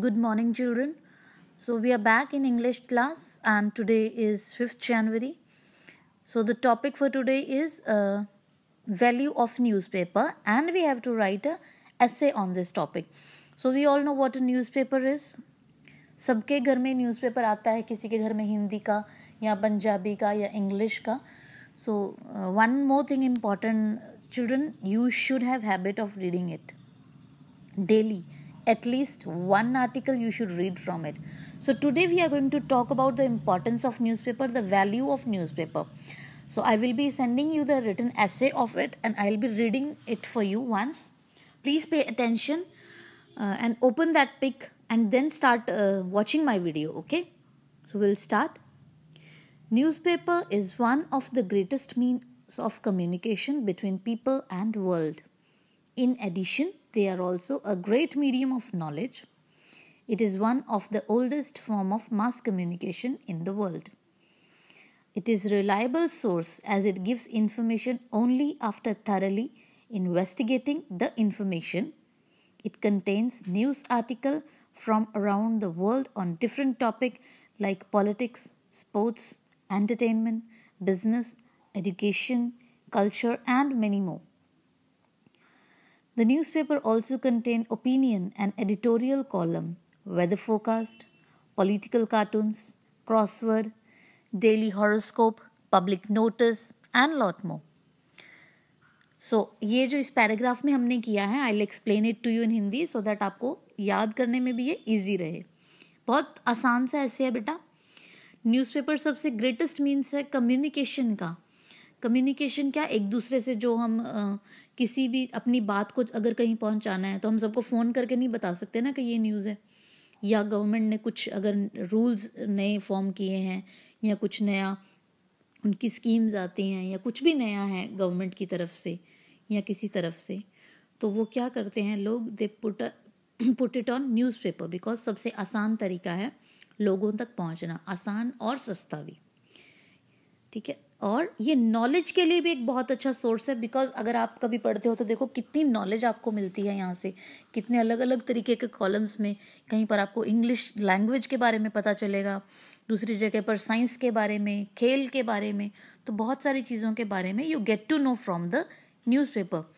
Good morning, children. So, we are back in English class, and today is 5th January. So, the topic for today is uh, value of newspaper, and we have to write a essay on this topic. So, we all know what a newspaper is. सबके घर में newspaper आता है किसी के घर में हिंदी का या पंजाबी का या इंग्लिश का so one more thing important children you should have habit of reading it daily at least one article you should read from it so today we are going to talk about the importance of newspaper the value of newspaper so i will be sending you the written essay of it and i'll be reading it for you once please pay attention uh, and open that pic and then start uh, watching my video okay so we'll start newspaper is one of the greatest means of communication between people and world in addition, they are also a great medium of knowledge. It is one of the oldest form of mass communication in the world. It is reliable source as it gives information only after thoroughly investigating the information. It contains news article from around the world on different topic like politics, sports, entertainment, business, education, culture and many more. The newspaper also contained opinion and editorial column, weather forecast, political cartoons, crossword, daily horoscope, public notice and lot more. So so, ये जो इस paragraph में हमने किया है I will explain it to you in Hindi so that आपको याद करने में भी ये इजी रहे बहुत आसान सा ऐसे है बेटा न्यूज़पेपर सबसे ग्रेटेस्ट मीन्स है कम्युनिकेशन का कम्युनिकेशन क्या एक दूसरे से जो हम uh, किसी भी अपनी बात को अगर कहीं पहुंचाना है तो हम सबको फ़ोन करके नहीं बता सकते ना कि ये न्यूज़ है या गवर्नमेंट ने कुछ अगर रूल्स नए फॉर्म किए हैं या कुछ नया उनकी स्कीम्स आती हैं या कुछ भी नया है गवर्नमेंट की तरफ से या किसी तरफ से तो वो क्या करते हैं लोग they put put it on newspaper because सबसे आसान तरीका है लोगों तक पहुंचना आसान और सस्ता भी ठीक है और ये नॉलेज के लिए भी एक बहुत अच्छा सोर्स है बिकॉज अगर आप कभी पढ़ते हो तो देखो कितनी नॉलेज आपको मिलती है यहाँ से कितने अलग अलग तरीके के कॉलम्स में कहीं पर आपको इंग्लिश लैंग्वेज के बारे में पता चलेगा दूसरी जगह पर साइंस के बारे में खेल के बारे में तो बहुत सारी चीज़ों के बारे में you get to know from the newspaper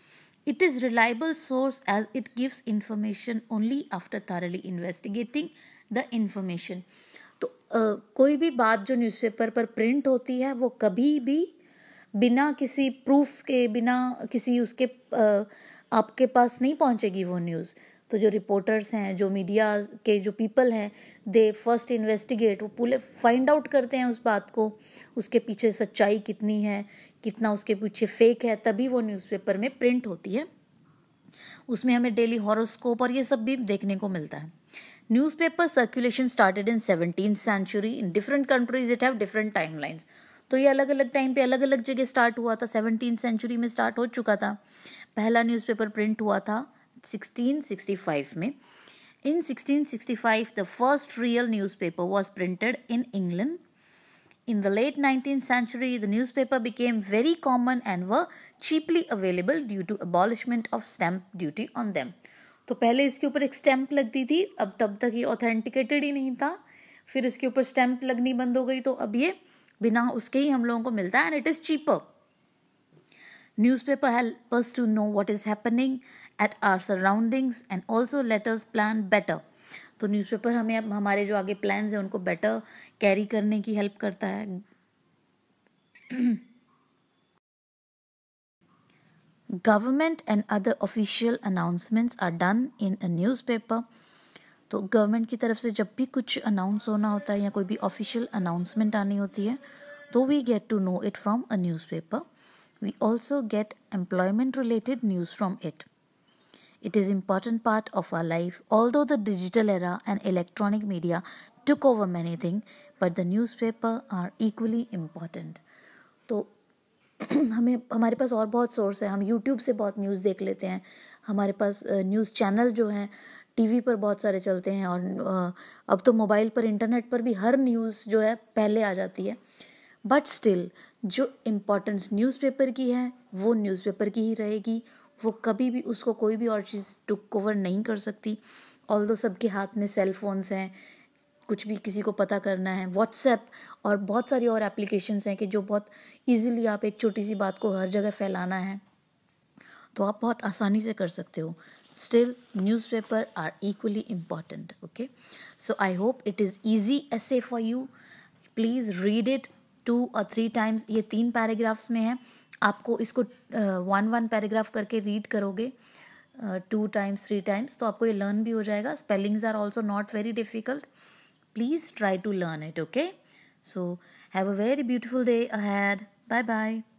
it is reliable source as it gives information only after thoroughly investigating the information तो आ, कोई भी बात जो न्यूज़पेपर पर प्रिंट होती है वो कभी भी बिना किसी प्रूफ के बिना किसी उसके आ, आपके पास नहीं पहुंचेगी वो न्यूज़ तो जो रिपोर्टर्स हैं जो मीडिया के जो पीपल हैं दे फर्स्ट इन्वेस्टिगेट वो पूरे फाइंड आउट करते हैं उस बात को उसके पीछे सच्चाई कितनी है कितना उसके पीछे फेक है तभी वो न्यूज़पेपर में प्रिंट होती है उसमें हमें डेली हॉरोस्कोप और ये सब भी देखने को मिलता है newspaper circulation started in seventeen century in different countries it have different timelines तो ये अलग अलग टाइम पे अलग अलग जगह स्टार्ट हुआ था सेवनटीन सेंचुरी में स्टार्ट हो चुका था पहला न्यूज़पेपर प्रिंट हुआ था 1665 में in 1665 the first real newspaper was printed in England in the late nineteen century the newspaper became very common and व cheaply available due to abolishment of stamp duty on them तो पहले इसके ऊपर एक stamp लगती थी अब तब तक ये ऑथेंटिकेटेड ही नहीं था फिर इसके ऊपर स्टैंप लगनी बंद हो गई तो अब ये बिना उसके ही हम लोगों को मिलता है and it is cheaper news paper us to know what is happening at our surroundings and also letters plan better तो न्यूज़पेपर हमें अब हमारे जो आगे प्लान्स हैं उनको बेटर कैरी करने की हेल्प करता है government and other official announcements are done in a newspaper So, government की तरफ से जब भी कुछ अनाउंस होना होता है या कोई भी ऑफिशियल अनाउंसमेंट आनी होती है तो we get to know it from It is important part of our life. Although the digital era and electronic media took over many things, but the newspaper are equally important. तो हमें हमारे पास और बहुत source है हम YouTube से बहुत news देख लेते हैं हमारे पास न्यूज़ चैनल जो हैं टीवी पर बहुत सारे चलते हैं और अब तो मोबाइल पर इंटरनेट पर भी हर न्यूज़ जो है पहले आ जाती है बट स्टिल जो इम्पोर्टेंस न्यूज़पेपर की है वो न्यूज़पेपर की ही रहेगी वो कभी भी उसको कोई भी और चीज़ टुक कवर नहीं कर सकती ऑल दो सबके हाथ में सेल फोन्स हैं कुछ भी किसी को पता करना है व्हाट्सएप और बहुत सारी और एप्लीकेशंस हैं कि जो बहुत इजीली आप एक छोटी सी बात को हर जगह फैलाना है तो आप बहुत आसानी से कर सकते हो still newspaper are equally important okay so I hope it is easy as a for you please read it two और थ्री टाइम्स ये तीन पैराग्राफ्स में है आपको इसको वन वन पैराग्राफ करके रीड करोगे टू टाइम्स थ्री टाइम्स तो आपको ये लर्न भी हो जाएगा spellings are also not very difficult please try to learn it okay so have a very beautiful day ahead bye bye